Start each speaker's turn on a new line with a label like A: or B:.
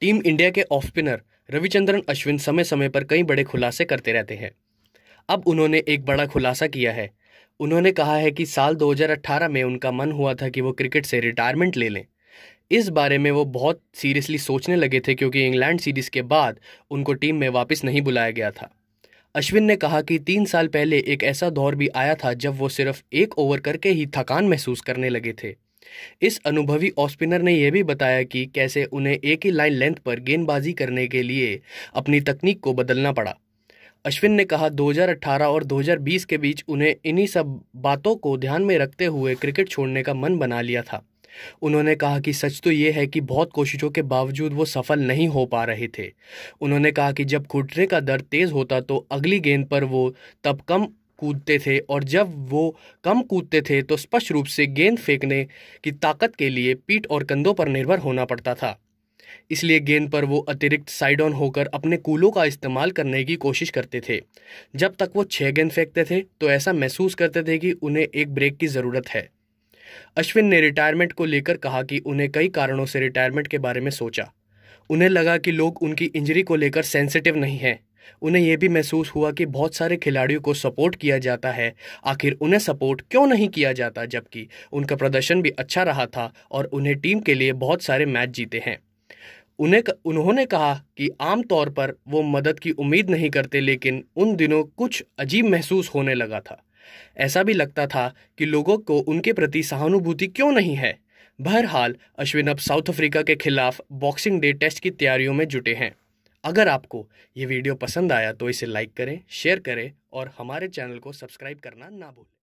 A: team India के off spinner Ravichandran Ashwin समय समय पर कई बड़े खुलासे करते रहते हैं अब उन्होंने एक बड़ा खुलासा किया है उन्होंने कहा है कि साल 2018 में उनका मन हुआ था कि वो क्रिकेट से रिटायरमेंट ले लें इस बारे में वो बहुत सीरियसली सोचने लगे थे क्योंकि इंग्लैंड सीरीज के बाद उनको टीम में वापस नहीं बुलाया गया था अश्विन ने कहा कि तीन साल पहले एक ऐसा दौर भी आया था जब वो सिर्फ एक ओवर करके ही थकान महसूस करने लगे थे इस अनुभवी ऑस्पिनर ने यह भी बताया कि कैसे उन्हें एक ही लाइन लेंथ पर गेंदबाजी करने के लिए अपनी तकनीक को बदलना पड़ा अश्विन ने कहा 2018 और 2020 के बीच उन्हें इन्हीं सब बातों को ध्यान में रखते हुए क्रिकेट छोड़ने का मन बना लिया था उन्होंने कहा कि सच तो ये है कि बहुत कोशिशों के बावजूद वो सफल नहीं हो पा रहे थे उन्होंने कहा कि जब घुटने का दर्द तेज होता तो अगली गेंद पर वो तब कम कूदते थे और जब वो कम कूदते थे तो स्पष्ट रूप से गेंद फेंकने की ताकत के लिए पीठ और कंधों पर निर्भर होना पड़ता था इसलिए गेंद पर वो अतिरिक्त साइड ऑन होकर अपने कूलों का इस्तेमाल करने की कोशिश करते थे जब तक वो छः गेंद फेंकते थे तो ऐसा महसूस करते थे कि उन्हें एक ब्रेक की ज़रूरत है अश्विन ने रिटायरमेंट को लेकर कहा कि उन्हें कई कारणों से रिटायरमेंट के बारे में सोचा उन्हें लगा कि लोग उनकी इंजरी को लेकर सेंसिटिव नहीं हैं उन्हें यह भी महसूस हुआ कि बहुत सारे खिलाड़ियों को सपोर्ट किया जाता है आखिर उन्हें सपोर्ट क्यों नहीं किया जाता जबकि उनका प्रदर्शन भी अच्छा रहा था और उन्हें टीम के लिए बहुत सारे मैच जीते हैं उन्हें उन्होंने कहा कि आम तौर पर वो मदद की उम्मीद नहीं करते लेकिन उन दिनों कुछ अजीब महसूस होने लगा था ऐसा भी लगता था कि लोगों को उनके प्रति सहानुभूति क्यों नहीं है बहरहाल अश्विन अब साउथ अफ्रीका के खिलाफ बॉक्सिंग डे टेस्ट की तैयारियों में जुटे हैं अगर आपको ये वीडियो पसंद आया तो इसे लाइक करें शेयर करें और हमारे चैनल को सब्सक्राइब करना ना भूलें